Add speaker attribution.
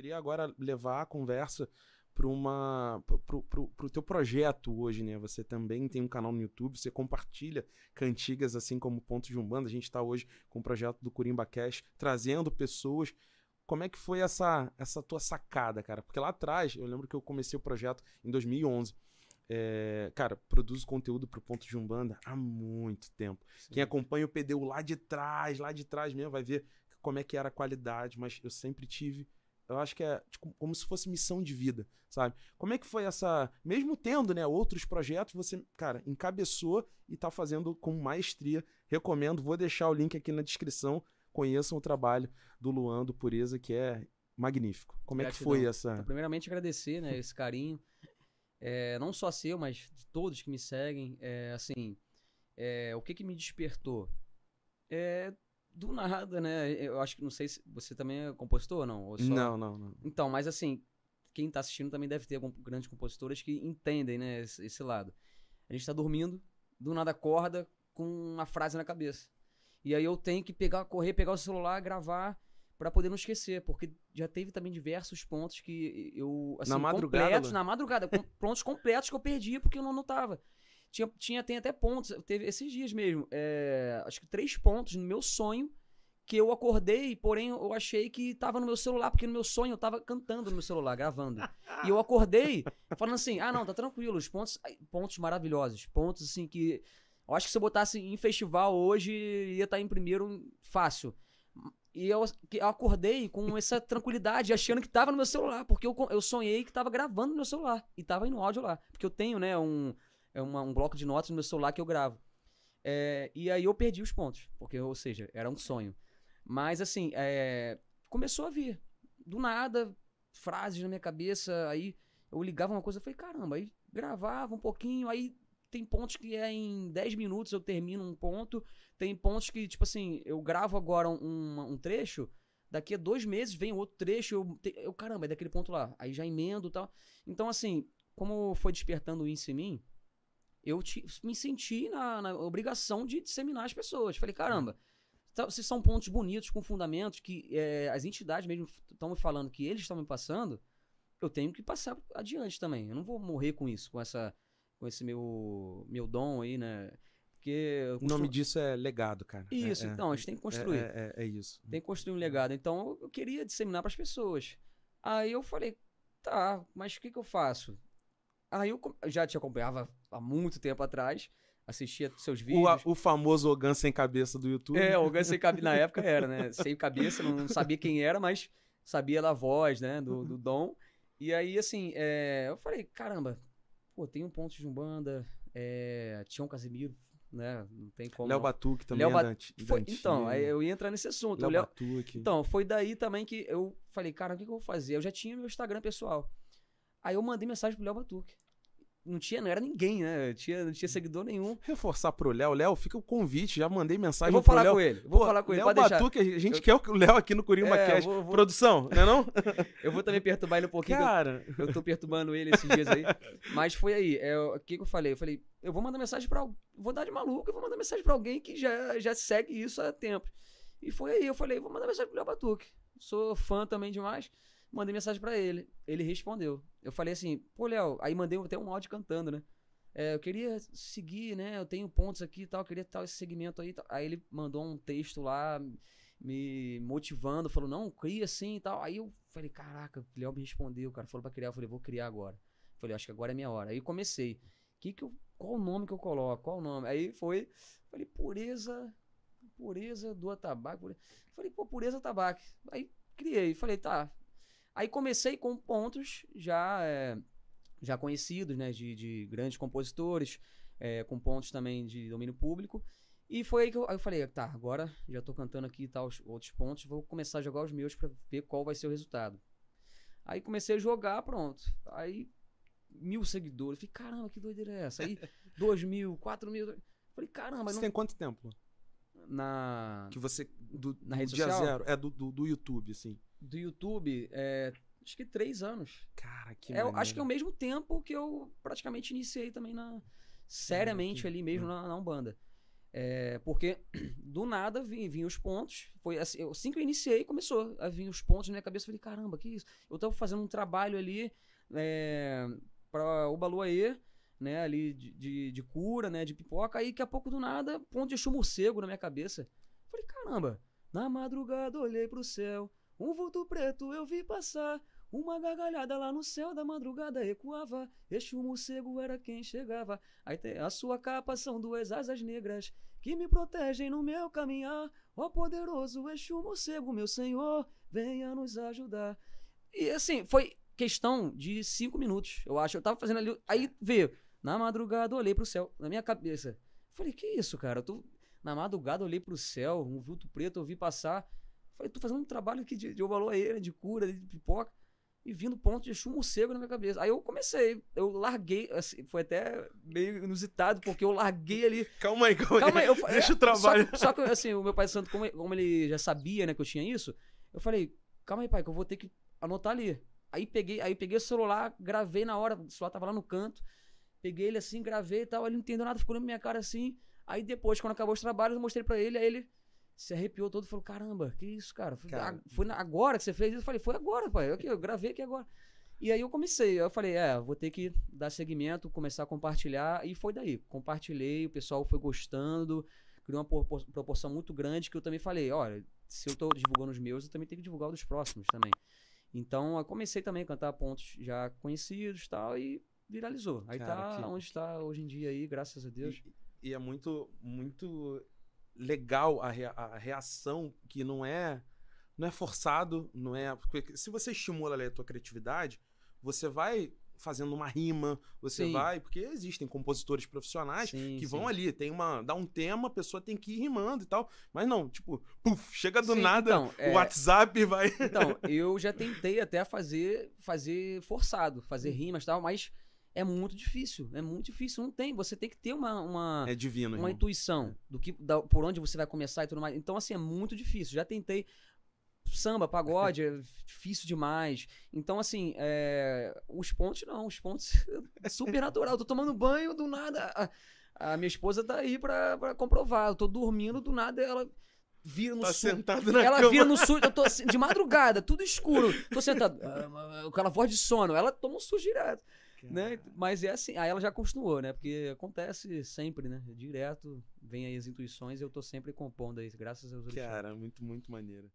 Speaker 1: queria agora levar a conversa para uma pro, pro, pro, teu projeto hoje, né? Você também tem um canal no YouTube, você compartilha cantigas assim como Ponto de Umbanda. A gente está hoje com o projeto do Curimba Cash, trazendo pessoas. Como é que foi essa essa tua sacada, cara? Porque lá atrás, eu lembro que eu comecei o projeto em 2011. É, eh, cara, produzo conteúdo pro Ponto de Umbanda há muito tempo. Sim. Quem acompanha o PDU lá de trás, lá de trás mesmo, vai ver como é que era a qualidade, mas eu sempre tive eu acho que é tipo, como se fosse missão de vida, sabe? Como é que foi essa. Mesmo tendo né, outros projetos, você, cara, encabeçou e tá fazendo com maestria. Recomendo, vou deixar o link aqui na descrição. Conheçam o trabalho do Luan do Pureza, que é magnífico. Como Gratidão. é que foi essa. Então,
Speaker 2: primeiramente, agradecer né, esse carinho. É, não só seu, mas de todos que me seguem. É, assim, é, o que, que me despertou? É do nada, né? Eu acho que não sei se você também é compositor ou não. Ou só... Não, não, não. Então, mas assim, quem tá assistindo também deve ter grandes compositores que entendem, né, esse, esse lado. A gente tá dormindo, do nada acorda com uma frase na cabeça. E aí eu tenho que pegar, correr, pegar o celular, gravar para poder não esquecer, porque já teve também diversos pontos que eu assim, na madrugada, completos, na madrugada, pontos completos que eu perdi porque eu não notava. Tinha, tinha, tem até pontos, teve esses dias mesmo, é, acho que três pontos no meu sonho que eu acordei, porém eu achei que tava no meu celular, porque no meu sonho eu tava cantando no meu celular, gravando. E eu acordei falando assim: ah, não, tá tranquilo, os pontos, pontos maravilhosos, pontos assim que. Eu acho que se eu botasse em festival hoje, ia estar tá em primeiro fácil. E eu, eu, acordei com essa tranquilidade, achando que tava no meu celular, porque eu, eu sonhei que tava gravando no meu celular e tava no áudio lá. Porque eu tenho, né, um, é uma, um bloco de notas no meu celular que eu gravo. É, e aí eu perdi os pontos, porque, ou seja, era um sonho. Mas assim, é, começou a vir. Do nada, frases na minha cabeça, aí eu ligava uma coisa e falei, caramba, aí gravava um pouquinho, aí tem pontos que é em 10 minutos eu termino um ponto, tem pontos que, tipo assim, eu gravo agora um, um trecho, daqui a dois meses vem outro trecho, eu, eu caramba, é daquele ponto lá, aí já emendo e tal. Então, assim, como foi despertando isso em mim, eu te, me senti na, na, obrigação de disseminar as pessoas. Falei, caramba, tá, se são pontos bonitos, com fundamentos, que é, as entidades mesmo estão me falando que eles estão me passando, eu tenho que passar adiante também. Eu não vou morrer com isso, com essa com esse meu meu dom aí, né? Porque costumo... o nome disso é legado, cara. É, isso, é, então, a gente tem que é, construir. É, é, é, isso. Tem que construir um legado. Então, eu queria disseminar para as pessoas. Aí eu falei, tá, mas o que, que eu faço? Aí eu já te acompanhava há muito tempo atrás, assistia seus vídeos.
Speaker 1: O, o famoso Ogan sem cabeça do YouTube. É, Ogan sem cabeça,
Speaker 2: na época era, né? Sem cabeça, não, sabia quem era, mas sabia da voz, né, do, do Dom. E aí, assim, é, eu falei, caramba, pô, tem um ponto de Umbanda, é, Tião Casimiro, né, não tem como... Léo Batuque também Léo é ba... Dante, foi, Então, aí eu ia entrar nesse assunto. Léo, Léo Batuque. Então, foi daí também que eu falei, cara, o que, que eu vou fazer? Eu já tinha meu Instagram pessoal. Aí eu mandei mensagem pro Léo Batuque
Speaker 1: não tinha, não era ninguém, né? Tinha, não tinha seguidor nenhum. Reforçar pro Léo. Léo, fica o convite, já mandei mensagem. Eu vou falar Léo. com ele. Vou Pô, falar com Léo ele. Léo Batuque, deixar. a gente eu... quer o Léo aqui no Curimba é, Vou, Produção, não é não? eu vou também perturbar ele um pouquinho. Cara. Eu, eu tô perturbando ele esses dias aí.
Speaker 2: Mas foi aí. É, o que, que eu falei? Eu falei, eu vou mandar mensagem pra. Vou dar de maluco, e vou mandar mensagem pra alguém que já, já segue isso há tempo. E foi aí, eu falei, vou mandar mensagem pro Léo Batuque. Sou fã também demais. Mandei mensagem para ele. Ele respondeu. Eu falei assim, pô, Léo, aí mandei até um áudio cantando, né? É, eu queria seguir, né? Eu tenho pontos aqui e tal, queria tal esse segmento aí. Aí ele mandou um texto lá me motivando, falou, não, cria sim e tal. Aí eu falei, caraca, o Léo me respondeu, o cara falou pra criar. Eu falei, vou criar agora. Eu falei, acho que agora é minha hora. Aí comecei. Que que eu, qual o nome que eu coloco? Qual o nome? Aí foi, falei, pureza, pureza do tabaco. Falei, pô, pureza tabaco. Aí criei, falei, tá, Aí comecei com pontos já é, já conhecidos, né, de, de grandes compositores, é, com pontos também de domínio público. E foi aí que eu, aí eu falei, tá, agora já estou cantando aqui tá, os outros pontos, vou começar a jogar os meus para ver qual vai ser o resultado. Aí comecei a jogar, pronto. Aí mil seguidores. Falei, caramba, que doideira é essa? Aí dois mil, quatro mil. Falei, caramba. Você não... tem quanto tempo?
Speaker 1: Na. Que você. Do, na rede social? zero. É do, do, do YouTube, assim
Speaker 2: do YouTube, é, acho que três anos. Cara, que é, Acho que é o mesmo tempo que eu praticamente iniciei também na seriamente que... ali mesmo hum. na, na Umbanda. É, porque do nada vinham vinha os pontos. Foi assim, eu, assim que eu iniciei, começou a vir os pontos na minha cabeça. Eu falei, caramba, que isso? Eu tava fazendo um trabalho ali é, para o Baluaê, né? Ali de, de, de, cura, né? De pipoca. Aí que a pouco do nada, ponto de chumorcego na minha cabeça. Eu falei, caramba, na madrugada olhei pro céu um vulto preto eu vi passar. Uma gargalhada lá no céu da madrugada ecoava. Este morcego era quem chegava. A sua capa são duas asas negras que me protegem no meu caminhar. Ó poderoso Exu morcego, meu senhor, venha nos ajudar. E assim, foi questão de cinco minutos, eu acho. Eu tava fazendo ali. Aí é. veio. Na madrugada olhei pro céu, na minha cabeça. Falei, que isso, cara? Eu tô... Na madrugada olhei pro céu, um vulto preto eu vi passar. Falei, tô fazendo um trabalho aqui de, de ele de cura, de pipoca, e vindo ponto de chumbo cego na minha cabeça. Aí eu comecei, eu larguei, assim, foi até meio inusitado, porque eu larguei ali. Calma aí, calma, calma aí. Eu, é, deixa o trabalho. Só que, só que, assim, o meu pai santo, como, como ele já sabia, né, que eu tinha isso, eu falei, calma aí, pai, que eu vou ter que anotar ali. Aí peguei, aí peguei o celular, gravei na hora, o celular tava lá no canto. Peguei ele assim, gravei e tal, ele não entendeu nada, ficou na minha cara assim. Aí depois, quando acabou os trabalhos, eu mostrei para ele, aí ele se arrepiou todo e falou: Caramba, que isso, cara? Foi, cara, a, foi na, agora que você fez isso? Eu falei: Foi agora, pai. Eu, eu gravei aqui agora. E aí eu comecei. Eu falei: É, vou ter que dar seguimento, começar a compartilhar. E foi daí. Compartilhei, o pessoal foi gostando, criou uma proporção muito grande que eu também falei: Olha, se eu estou divulgando os meus, eu também tenho que divulgar os dos próximos também. Então eu comecei também a cantar pontos já conhecidos tal, e viralizou. Aí cara, tá que... onde está
Speaker 1: hoje em dia aí, graças a Deus. E, e é muito, muito legal a, rea, a reação que não é não é forçado, não é. Porque se você estimula ali, a tua criatividade, você vai fazendo uma rima, você sim. vai, porque existem compositores profissionais sim, que vão ali, tem uma, dá um tema, a pessoa tem que ir rimando e tal, mas não, tipo, puff, chega do nada, então, o é... WhatsApp vai. Então, eu já tentei até
Speaker 2: fazer fazer forçado, fazer hum. rimas tal, mas é muito difícil, é muito difícil, não tem. Você tem que ter uma uma,
Speaker 1: é divino, uma
Speaker 2: intuição é. do que da, por onde você vai começar e tudo mais. Então assim é muito difícil. Já tentei samba, pagode, é difícil demais. Então, assim, é... os pontos não, os pontos super natural. Eu tô tomando banho, do nada. A, minha esposa tá aí pra, pra, comprovar. Eu tô dormindo, do nada ela vira no tá surto. ela cama. vira no sul. Eu tô assim, de madrugada, tudo escuro. Tô sentado. Ah, aquela voz de sono. Ela toma um sujo direto né? Mas é assim, aí ela já continuou, né? Porque acontece sempre, né? Direto, vem aí as intuições e eu tô sempre compondo aí, graças aos Deus. Cara, muito, muito maneiro.